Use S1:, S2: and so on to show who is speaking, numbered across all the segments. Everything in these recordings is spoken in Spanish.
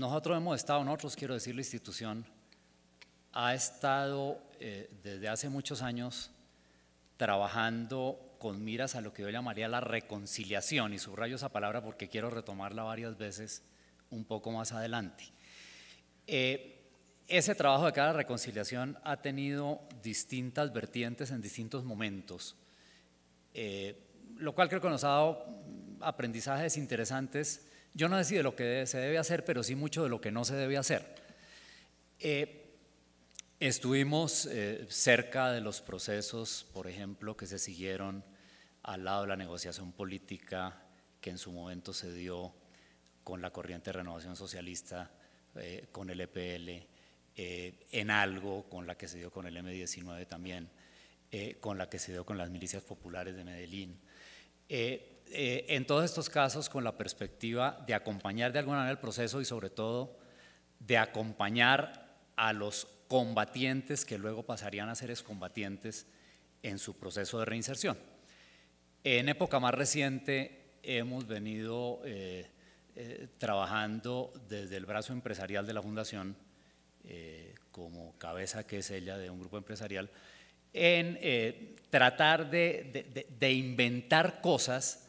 S1: nosotros hemos estado, nosotros quiero decir la institución, ha estado eh, desde hace muchos años trabajando con miras a lo que yo llamaría la reconciliación, y subrayo esa palabra porque quiero retomarla varias veces un poco más adelante. Eh, ese trabajo de cada reconciliación ha tenido distintas vertientes en distintos momentos, eh, lo cual creo que nos ha dado aprendizajes interesantes yo no decido lo que se debe hacer, pero sí mucho de lo que no se debe hacer. Eh, estuvimos eh, cerca de los procesos, por ejemplo, que se siguieron al lado de la negociación política que en su momento se dio con la corriente de renovación socialista, eh, con el EPL, en algo con la que se dio con el M19 también, con la que se dio con las milicias populares de Medellín. Eh, en todos estos casos con la perspectiva de acompañar de alguna manera el proceso y sobre todo de acompañar a los combatientes que luego pasarían a ser excombatientes en su proceso de reinserción. En época más reciente hemos venido eh, eh, trabajando desde el brazo empresarial de la Fundación, como cabeza que es ella de un grupo empresarial, en tratar de inventar cosas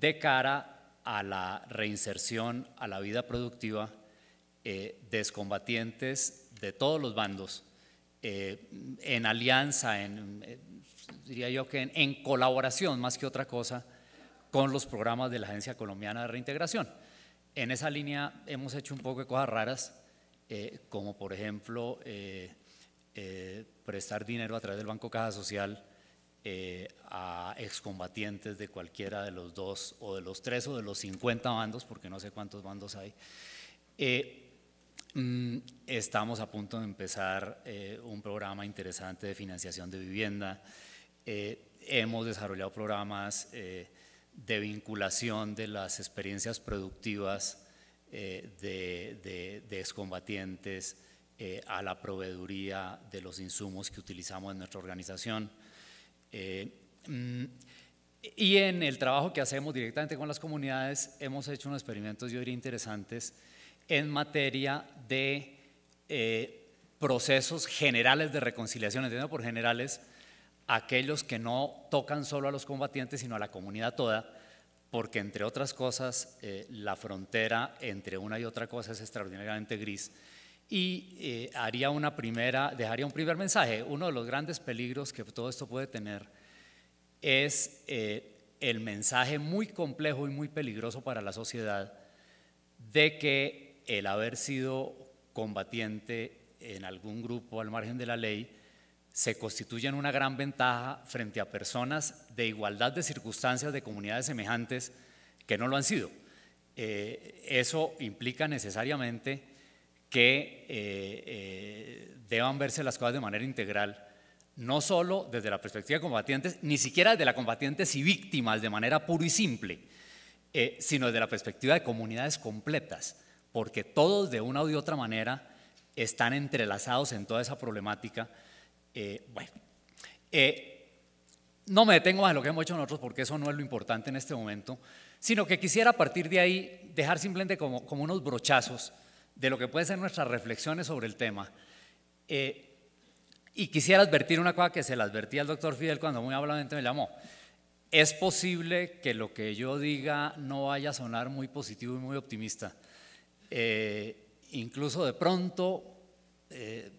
S1: de cara a la reinserción a la vida productiva eh, de excombatientes de todos los bandos, eh, en alianza, en, eh, diría yo que en, colaboración más que otra cosa con los programas de la Agencia Colombiana de Reintegración. En esa línea hemos hecho un poco de cosas raras, eh, como por ejemplo prestar dinero a través del Banco Caja Social eh, a excombatientes de cualquiera de los dos o de los tres o de los 50 bandos, porque no sé cuántos bandos hay. Eh, mm, estamos a punto de empezar eh, un programa interesante de financiación de vivienda. hemos desarrollado programas de vinculación de las experiencias productivas de, excombatientes a la proveeduría de los insumos que utilizamos en nuestra organización. Eh, mm, y en el trabajo que hacemos directamente con las comunidades, hemos hecho unos experimentos, yo diría, interesantes en materia de eh, procesos generales de reconciliación, entiendo por generales aquellos que no tocan solo a los combatientes, sino a la comunidad toda, porque entre otras cosas, eh, la frontera entre una y otra cosa es extraordinariamente gris y eh, haría una primera, dejaría un primer mensaje. Uno de los grandes peligros que todo esto puede tener es eh, el mensaje muy complejo y muy peligroso para la sociedad de que el haber sido combatiente en algún grupo al margen de la ley se constituye en una gran ventaja frente a personas de igualdad de circunstancias de comunidades semejantes que no lo han sido. Eh, eso implica necesariamente que eh, eh, deban verse las cosas de manera integral, no solo desde la perspectiva de combatientes, ni siquiera de la combatientes y víctimas de manera pura y simple, eh, sino desde la perspectiva de comunidades completas, porque todos de una u otra manera están entrelazados en toda esa problemática. bueno, no me detengo más en lo que hemos hecho nosotros porque eso no es lo importante en este momento, sino que quisiera a partir de ahí dejar simplemente como unos brochazos de lo que pueden ser nuestras reflexiones sobre el tema. Eh, y quisiera advertir una cosa que se la advertí al doctor Fidel cuando muy amablemente me llamó. Es posible que lo que yo diga no vaya a sonar muy positivo y muy optimista. Eh, incluso de pronto eh,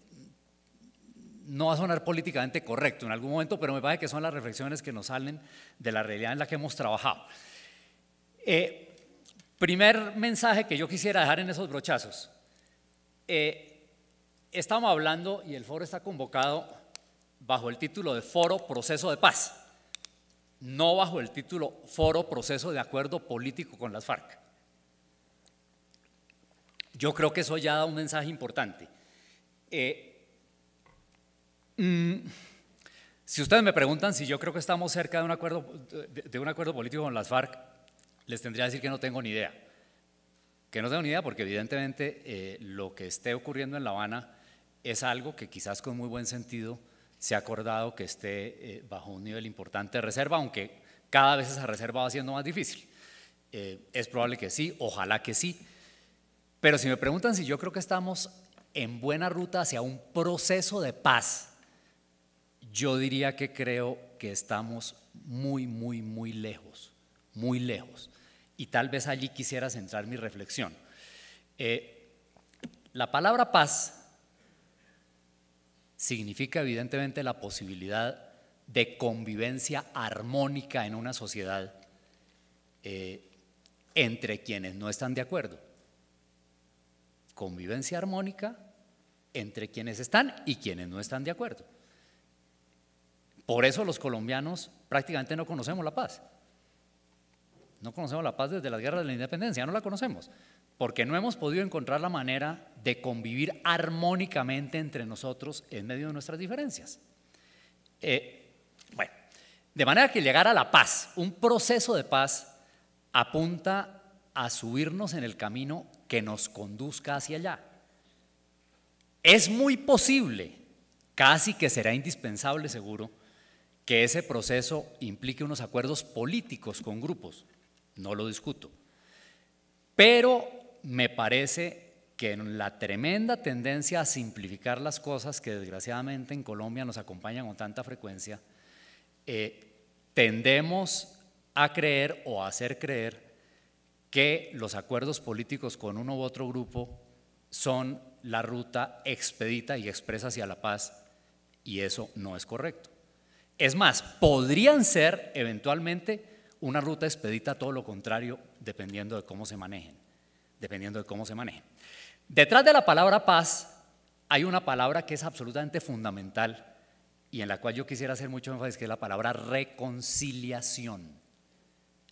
S1: no va a sonar políticamente correcto en algún momento, pero me parece que son las reflexiones que nos salen de la realidad en la que hemos trabajado. Primer mensaje que yo quisiera dejar en esos brochazos. Eh, estamos hablando, y el foro está convocado bajo el título de Foro Proceso de Paz, no bajo el título Foro Proceso de Acuerdo Político con las FARC. Yo creo que eso ya da un mensaje importante. Eh, mm, si ustedes me preguntan si yo creo que estamos cerca de un acuerdo, de un acuerdo político con las FARC, les tendría que decir que no tengo ni idea. Que no tengo ni idea porque evidentemente eh, lo que esté ocurriendo en La Habana es algo que quizás con muy buen sentido se ha acordado que esté eh, bajo un nivel importante de reserva, aunque cada vez esa reserva va siendo más difícil. Eh, es probable que sí, ojalá que sí. Pero si me preguntan si yo creo que estamos en buena ruta hacia un proceso de paz, yo diría que creo que estamos muy, muy, muy lejos, muy lejos y tal vez allí quisiera centrar mi reflexión. Eh, la palabra paz significa evidentemente la posibilidad de convivencia armónica en una sociedad eh, entre quienes no están de acuerdo. Convivencia armónica entre quienes están y quienes no están de acuerdo. Por eso los colombianos prácticamente no conocemos la paz. No conocemos la paz desde las guerras de la independencia, no la conocemos, porque no hemos podido encontrar la manera de convivir armónicamente entre nosotros en medio de nuestras diferencias. Eh, bueno, de manera que llegar a la paz, un proceso de paz, apunta a subirnos en el camino que nos conduzca hacia allá. Es muy posible, casi que será indispensable seguro, que ese proceso implique unos acuerdos políticos con grupos no lo discuto. Pero me parece que en la tremenda tendencia a simplificar las cosas que desgraciadamente en Colombia nos acompañan con tanta frecuencia, eh, tendemos a creer o a hacer creer que los acuerdos políticos con uno u otro grupo son la ruta expedita y expresa hacia la paz y eso no es correcto. Es más, podrían ser eventualmente una ruta expedita todo lo contrario dependiendo de cómo se manejen, dependiendo de cómo se manejen. Detrás de la palabra paz hay una palabra que es absolutamente fundamental y en la cual yo quisiera hacer mucho énfasis, que es la palabra reconciliación.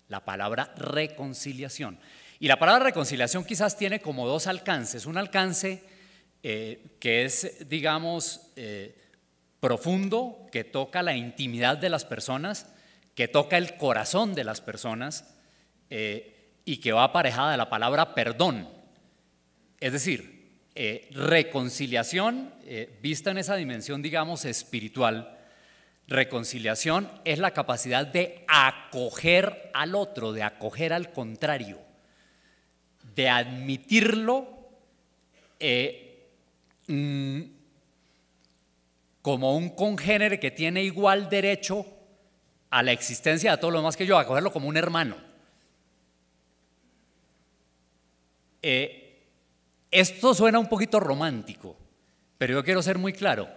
S1: La palabra reconciliación. Y la palabra reconciliación quizás tiene como dos alcances. Un alcance eh, que es, digamos, eh, profundo, que toca la intimidad de las personas, que toca el corazón de las personas eh, y que va aparejada de la palabra perdón. Es decir, eh, reconciliación, eh, vista en esa dimensión, digamos, espiritual, reconciliación es la capacidad de acoger al otro, de acoger al contrario, de admitirlo mm, como un congénere que tiene igual derecho a la existencia de todo lo demás que yo, a cogerlo como un hermano. Eh, esto suena un poquito romántico, pero yo quiero ser muy claro.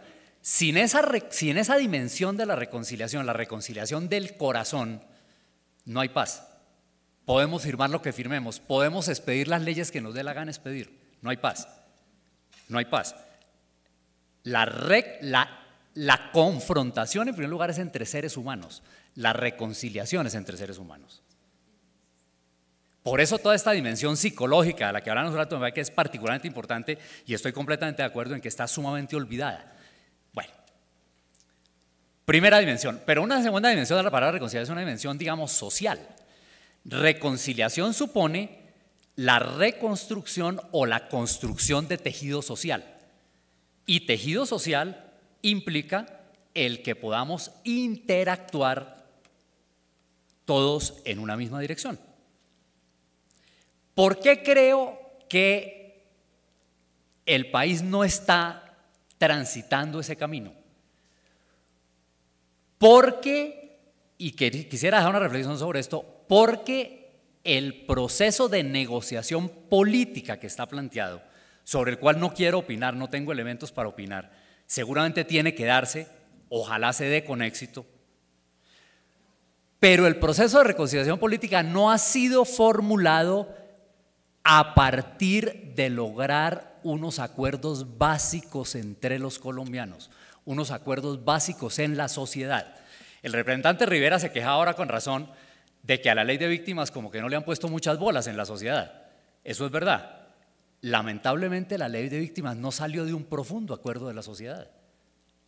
S1: Sin esa, sin esa dimensión de la reconciliación, la reconciliación del corazón, no hay paz. Podemos firmar lo que firmemos, podemos expedir las leyes que nos dé la gana expedir, no hay paz. No hay paz. La, la la confrontación en primer lugar es entre seres humanos las reconciliaciones entre seres humanos. Por eso toda esta dimensión psicológica de la que hablamos un rato me que es particularmente importante y estoy completamente de acuerdo en que está sumamente olvidada. Bueno, primera dimensión, pero una segunda dimensión de la palabra reconciliación es una dimensión, digamos, social. Reconciliación supone la reconstrucción o la construcción de tejido social. Y tejido social implica el que podamos interactuar todos en una misma dirección. ¿Por qué creo que el país no está transitando ese camino? Porque, y quisiera dejar una reflexión sobre esto, porque el proceso de negociación política que está planteado, sobre el cual no quiero opinar, no tengo elementos para opinar, seguramente tiene que darse, ojalá se dé con éxito, pero el proceso de reconciliación política no ha sido formulado a partir de lograr unos acuerdos básicos entre los colombianos, unos acuerdos básicos en la sociedad. El representante Rivera se queja ahora con razón de que a la ley de víctimas como que no le han puesto muchas bolas en la sociedad. Eso es verdad. Lamentablemente la ley de víctimas no salió de un profundo acuerdo de la sociedad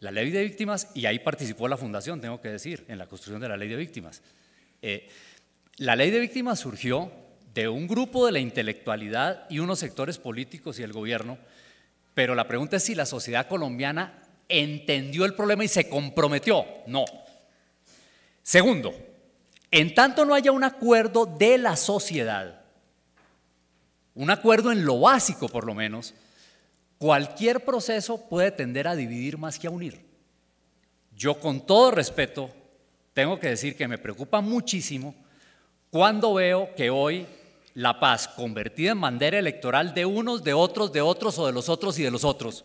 S1: la ley de víctimas, y ahí participó la Fundación, tengo que decir, en la construcción de la ley de víctimas. Eh, la ley de víctimas surgió de un grupo de la intelectualidad y unos sectores políticos y el gobierno, pero la pregunta es si la sociedad colombiana entendió el problema y se comprometió. No. Segundo, en tanto no haya un acuerdo de la sociedad, un acuerdo en lo básico por lo menos, Cualquier proceso puede tender a dividir más que a unir. Yo con todo respeto tengo que decir que me preocupa muchísimo cuando veo que hoy la paz convertida en bandera electoral de unos, de otros, de otros o de los otros y de los otros,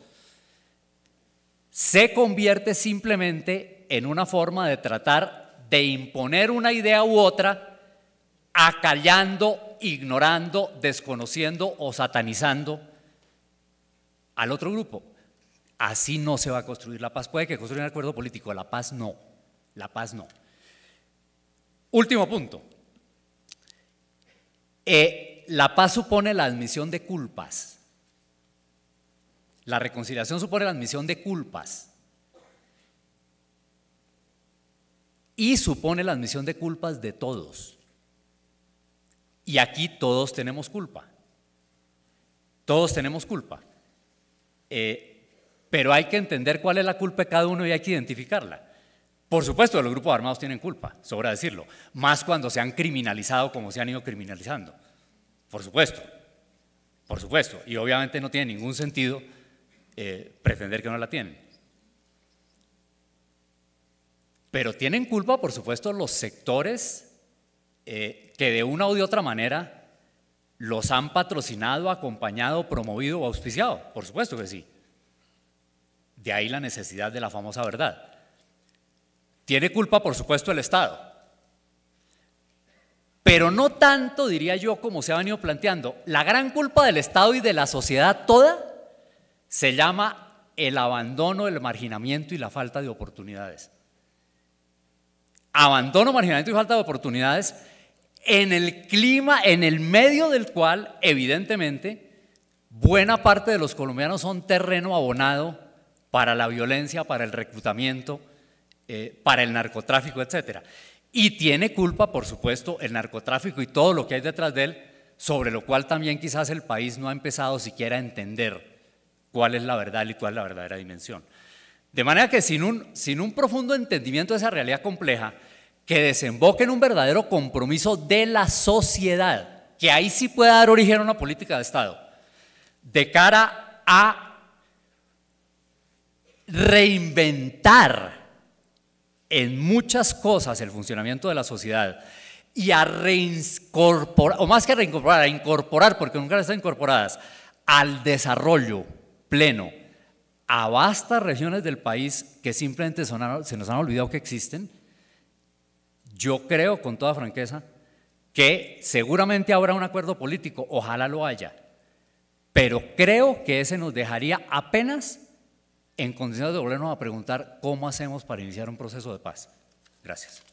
S1: se convierte simplemente en una forma de tratar de imponer una idea u otra, acallando, ignorando, desconociendo o satanizando al otro grupo. Así no se va a construir la paz. Puede que construya un acuerdo político, la paz no. La paz no. Último punto. Eh, la paz supone la admisión de culpas. La reconciliación supone la admisión de culpas. Y supone la admisión de culpas de todos. Y aquí todos tenemos culpa. Todos tenemos culpa. Eh, pero hay que entender cuál es la culpa de cada uno y hay que identificarla. Por supuesto, los grupos armados tienen culpa, sobra decirlo, más cuando se han criminalizado como se han ido criminalizando. Por supuesto, por supuesto. Y obviamente no tiene ningún sentido eh, pretender que no la tienen. Pero tienen culpa, por supuesto, los sectores eh, que de una u de otra manera ¿Los han patrocinado, acompañado, promovido o auspiciado? Por supuesto que sí. De ahí la necesidad de la famosa verdad. Tiene culpa, por supuesto, el Estado. Pero no tanto, diría yo, como se ha venido planteando. La gran culpa del Estado y de la sociedad toda se llama el abandono, el marginamiento y la falta de oportunidades. Abandono, marginamiento y falta de oportunidades en el clima en el medio del cual, evidentemente, buena parte de los colombianos son terreno abonado para la violencia, para el reclutamiento, eh, para el narcotráfico, etc. Y tiene culpa, por supuesto, el narcotráfico y todo lo que hay detrás de él, sobre lo cual también quizás el país no ha empezado siquiera a entender cuál es la verdad y cuál es la verdadera dimensión. De manera que sin un profundo entendimiento de esa realidad compleja, que desemboque en un verdadero compromiso de la sociedad, que ahí sí pueda dar origen a una política de Estado, de cara a reinventar en muchas cosas el funcionamiento de la sociedad y a reincorporar, o más que reincorporar, a incorporar, porque nunca están incorporadas, al desarrollo pleno a vastas regiones del país que simplemente se nos han olvidado que existen yo creo, con toda franqueza, que seguramente habrá un acuerdo político, ojalá lo haya, pero creo que ese nos dejaría apenas en condiciones de volvernos a preguntar cómo hacemos para iniciar un proceso de paz. Gracias.